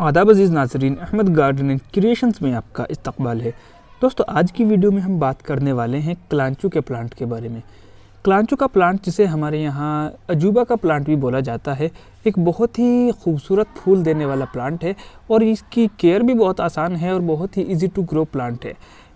आदाब अज़ीज़ नाजरीन Ahmad garden and creations में आपका इस्तबाल है दोस्तों आज की वीडियो में हम बात करने वाले हैं क्लांचू के प्लांट के बारे में क्लांचू का प्लांट जिसे हमारे यहाँ अजूबा का प्लांट भी बोला जाता है एक बहुत ही खूबसूरत फूल देने वाला प्लांट है और इसकी केयर भी बहुत आसान है और बहुत ही ईजी टू ग्रो प्लांट है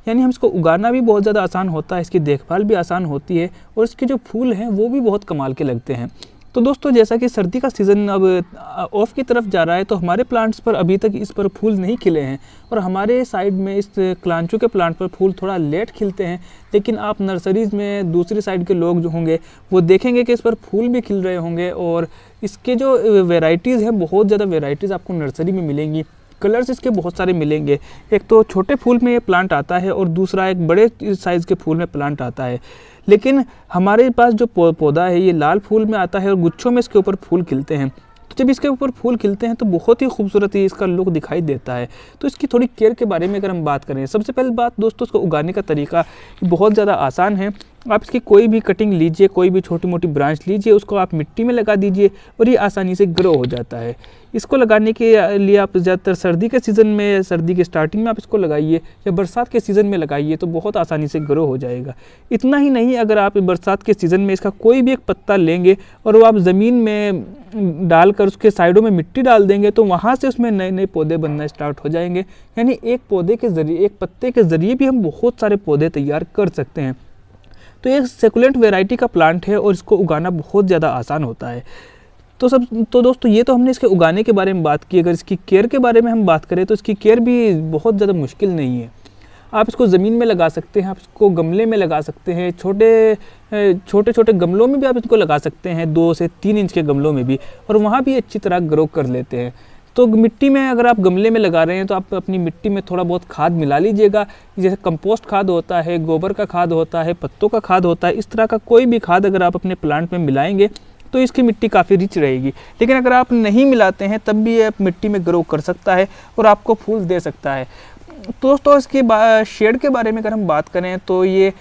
यानी हम इसको उगाना भी बहुत ज़्यादा आसान होता है इसकी देखभाल भी आसान होती है और इसके जो फूल हैं वो भी बहुत कमाल के लगते हैं तो दोस्तों जैसा कि सर्दी का सीज़न अब ऑफ की तरफ जा रहा है तो हमारे प्लांट्स पर अभी तक इस पर फूल नहीं खिले हैं और हमारे साइड में इस क्लांचू के प्लांट पर फूल थोड़ा लेट खिलते हैं लेकिन आप नर्सरीज़ में दूसरी साइड के लोग जो होंगे वो देखेंगे कि इस पर फूल भी खिल रहे होंगे और इसके जो वेराइटीज़ हैं बहुत ज़्यादा वेराइटीज़ आपको नर्सरी में मिलेंगी कलर्स इसके बहुत सारे मिलेंगे एक तो छोटे फूल में ये प्लांट आता है और दूसरा एक बड़े साइज़ के फूल में प्लांट आता है लेकिन हमारे पास जो पौधा है ये लाल फूल में आता है और गुच्छों में इसके ऊपर फूल खिलते हैं तो जब इसके ऊपर फूल खिलते हैं तो बहुत ही खूबसूरत ही इसका लुक दिखाई देता है तो इसकी थोड़ी केयर के बारे में अगर हम बात करें सबसे पहले बात दोस्तों इसको उगाने का तरीका बहुत ज़्यादा आसान है आप इसकी कोई भी कटिंग लीजिए कोई भी छोटी मोटी ब्रांच लीजिए उसको आप मिट्टी में लगा दीजिए और ये आसानी से ग्रो हो जाता है इसको लगाने के लिए आप ज़्यादातर सर्दी के सीज़न में सर्दी के स्टार्टिंग में आप इसको लगाइए या बरसात के सीज़न में लगाइए तो बहुत आसानी से ग्रो हो जाएगा इतना ही नहीं अगर आप बरसात के सीज़न में इसका कोई भी एक पत्ता लेंगे और वो आप ज़मीन में डालकर उसके साइडों में मिट्टी डाल देंगे तो वहाँ से उसमें नए नए पौधे बनना स्टार्ट हो जाएंगे यानी एक पौधे के ज़रिए एक पत्ते के ज़रिए भी हम बहुत सारे पौधे तैयार कर सकते हैं तो ये सेकुलेंट वेराइटी का प्लांट है और इसको उगाना बहुत ज़्यादा आसान होता है तो सब तो दोस्तों ये तो हमने इसके उगाने के बारे में बात की अगर इसकी केयर के बारे में हम बात करें तो इसकी केयर भी बहुत ज़्यादा मुश्किल नहीं है आप इसको ज़मीन में लगा सकते हैं आप इसको गमले में लगा सकते हैं छोटे छोटे छोटे गमलों में भी आप इसको लगा सकते हैं दो से तीन इंच के गमलों में भी और वहाँ भी अच्छी तरह ग्रो कर लेते हैं तो मिट्टी में अगर आप गमले में लगा रहे हैं तो आप अपनी मिट्टी में थोड़ा बहुत खाद मिला लीजिएगा जैसे कंपोस्ट खाद होता है गोबर का खाद होता है पत्तों का खाद होता है इस तरह का कोई भी खाद अगर आप अपने प्लांट में मिलाएंगे तो इसकी मिट्टी काफ़ी रिच रहेगी लेकिन अगर आप नहीं मिलाते हैं तब भी ये मिट्टी में ग्रो कर सकता है और आपको फूल दे सकता है तो दोस्तों इसके बा शेड के बारे में अगर हम बात करें तो ये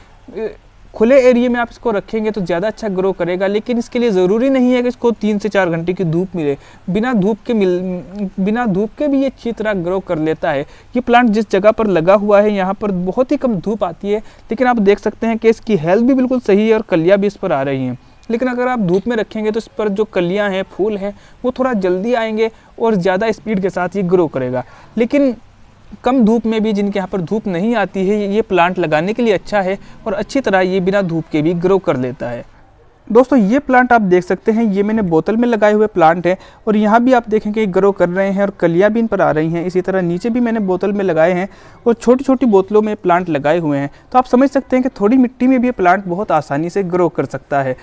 खुले एरिया में आप इसको रखेंगे तो ज़्यादा अच्छा ग्रो करेगा लेकिन इसके लिए ज़रूरी नहीं है कि इसको तीन से चार घंटे की धूप मिले बिना धूप के मिल बिना धूप के भी ये अच्छी तरह ग्रो कर लेता है ये प्लांट जिस जगह पर लगा हुआ है यहाँ पर बहुत ही कम धूप आती है लेकिन आप देख सकते हैं कि इसकी हेल्थ भी बिल्कुल सही है और कलियाँ भी इस पर आ रही हैं लेकिन अगर आप धूप में रखेंगे तो इस पर जो कलियाँ हैं फूल हैं वो थोड़ा जल्दी आएंगे और ज़्यादा स्पीड के साथ ये ग्रो करेगा लेकिन कम धूप में भी जिनके यहाँ पर धूप नहीं आती है ये प्लांट लगाने के लिए अच्छा है और अच्छी तरह ये बिना धूप के भी ग्रो कर लेता है दोस्तों ये प्लांट आप देख सकते हैं ये मैंने बोतल में लगाए हुए प्लांट हैं और यहाँ भी आप देखें कि ग्रो कर रहे हैं और कलियाँ भी इन पर आ रही हैं इसी तरह नीचे भी मैंने बोतल में लगाए हैं और छोटी छोटी बोतलों में प्लांट लगाए हुए हैं तो आप समझ सकते हैं कि थोड़ी मिट्टी में भी ये प्लांट बहुत आसानी से ग्रो कर सकता है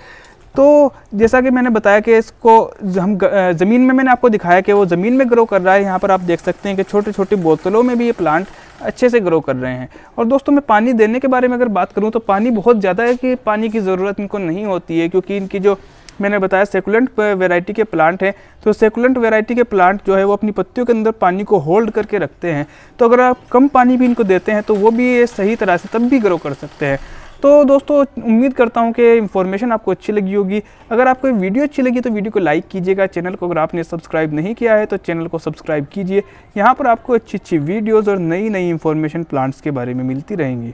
तो जैसा कि मैंने बताया कि इसको हम ज़मीन में मैंने आपको दिखाया कि वो ज़मीन में ग्रो कर रहा है यहाँ पर आप देख सकते हैं कि छोटे छोटे बोतलों में भी ये प्लांट अच्छे से ग्रो कर रहे हैं और दोस्तों मैं पानी देने के बारे में अगर बात करूँ तो पानी बहुत ज़्यादा है कि पानी की ज़रूरत इनको नहीं होती है क्योंकि इनकी जो मैंने बताया सेकुलेंट वेराइटी के प्लांट हैं तो सेकुलेंट वेराइटी के प्लांट जो है वो अपनी पत्तियों के अंदर पानी को होल्ड करके रखते हैं तो अगर आप कम पानी भी इनको देते हैं तो वो भी सही तरह से तब भी ग्रो कर सकते हैं तो दोस्तों उम्मीद करता हूँ कि इन्फॉर्मेशन आपको अच्छी लगी होगी अगर आपको वीडियो अच्छी लगी तो वीडियो को लाइक कीजिएगा चैनल को अगर आपने सब्सक्राइब नहीं किया है तो चैनल को सब्सक्राइब कीजिए यहाँ पर आपको अच्छी अच्छी वीडियोज़ और नई नई इन्फॉर्मेशन प्लांट्स के बारे में मिलती रहेंगी